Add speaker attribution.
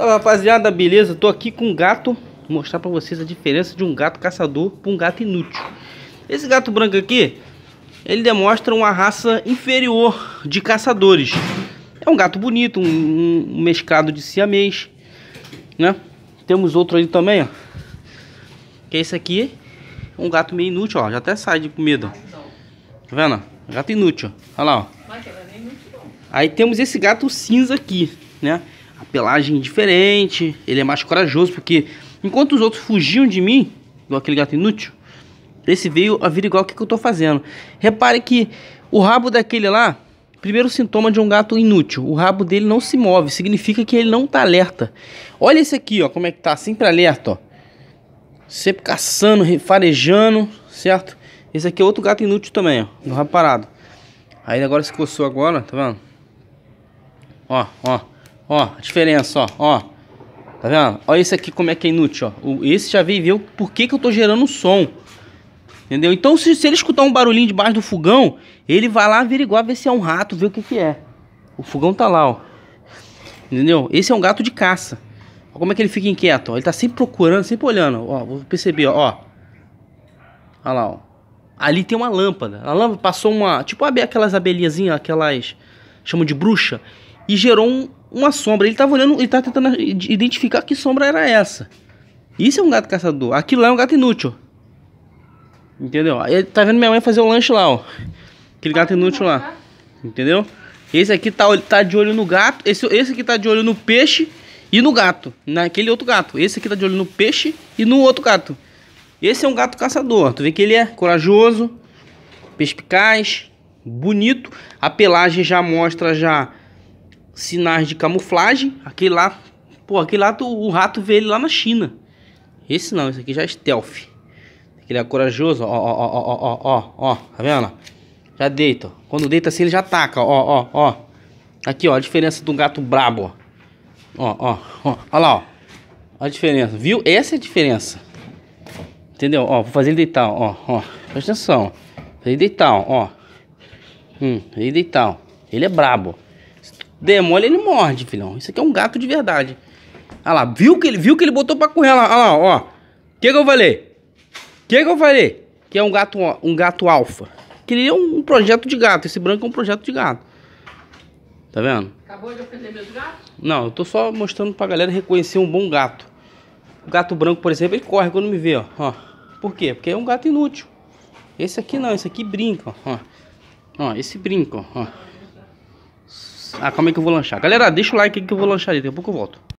Speaker 1: Salve rapaziada, beleza? Tô aqui com um gato Vou mostrar pra vocês a diferença de um gato caçador para um gato inútil Esse gato branco aqui Ele demonstra uma raça inferior de caçadores É um gato bonito, um, um mescado de siamês Né? Temos outro ali também, ó Que é esse aqui Um gato meio inútil, ó Já até sai de comida Tá vendo? Gato inútil, ó. Olha lá, ó é Aí temos esse gato cinza aqui, né? a pelagem é diferente, ele é mais corajoso, porque enquanto os outros fugiam de mim, igual aquele gato inútil, esse veio a vir igual o que, que eu tô fazendo. Repare que o rabo daquele lá, primeiro sintoma de um gato inútil, o rabo dele não se move, significa que ele não tá alerta. Olha esse aqui, ó, como é que tá, sempre alerta, ó. Sempre caçando, farejando, certo? Esse aqui é outro gato inútil também, ó, no rabo parado. Aí agora se coçou agora, tá vendo? Ó, ó. Ó, a diferença, ó, ó. Tá vendo? Olha esse aqui como é que é inútil, ó. O, esse já veio ver por que, que eu tô gerando som. Entendeu? Então, se, se ele escutar um barulhinho debaixo do fogão, ele vai lá averiguar, ver se é um rato, ver o que que é. O fogão tá lá, ó. Entendeu? Esse é um gato de caça. como é que ele fica inquieto, ó. Ele tá sempre procurando, sempre olhando. Ó, vou perceber, ó. Olha lá, ó. Ali tem uma lâmpada. A lâmpada passou uma... Tipo aquelas abelhazinhas, aquelas... Chamam de bruxa e gerou um, uma sombra. Ele estava olhando, e tá tentando identificar que sombra era essa. Isso é um gato caçador. Aquilo lá é um gato inútil. Entendeu? Ele tá vendo minha mãe fazer o lanche lá, ó. Aquele gato inútil lá. Entendeu? Esse aqui tá, tá de olho no gato. Esse, esse aqui tá de olho no peixe e no gato. Naquele outro gato. Esse aqui tá de olho no peixe e no outro gato. Esse é um gato caçador. Tu vê que ele é corajoso, perspicaz, bonito. A pelagem já mostra já sinais de camuflagem. Aquele lá, pô, aquele lá tu, o rato vê ele lá na China. Esse não, esse aqui já é stealth. Ele é corajoso, ó, ó, ó, ó, ó, ó, ó, tá vendo? Já deita. Quando deita assim ele já ataca, ó, ó, ó. Aqui, ó, a diferença do gato brabo, ó. Ó, ó, ó, ó lá, ó. a diferença, viu? Essa é a diferença. Entendeu? Ó, vou fazer ele deitar, ó, ó. Presta atenção. Fazer ele deitar, ó. Hum, ele deitar, ó. Ele é brabo. Demole, ele morde, filhão. Isso aqui é um gato de verdade. Olha lá, viu que ele, viu que ele botou pra correr? Olha lá, olha lá ó. O que, que eu falei? O que, que eu falei? Que é um gato, um gato alfa. Queria é um, um projeto de gato. Esse branco é um projeto de gato. Tá vendo? Acabou de ofender meus gatos? Não, eu tô só mostrando pra galera reconhecer um bom gato. O gato branco, por exemplo, ele corre quando me vê, ó. ó. Por quê? Porque é um gato inútil. Esse aqui não, esse aqui brinca, ó. Ó, esse brinca, ó. Ah, como é que eu vou lanchar? Galera, deixa o like que eu vou lanchar aí. daqui a pouco eu volto.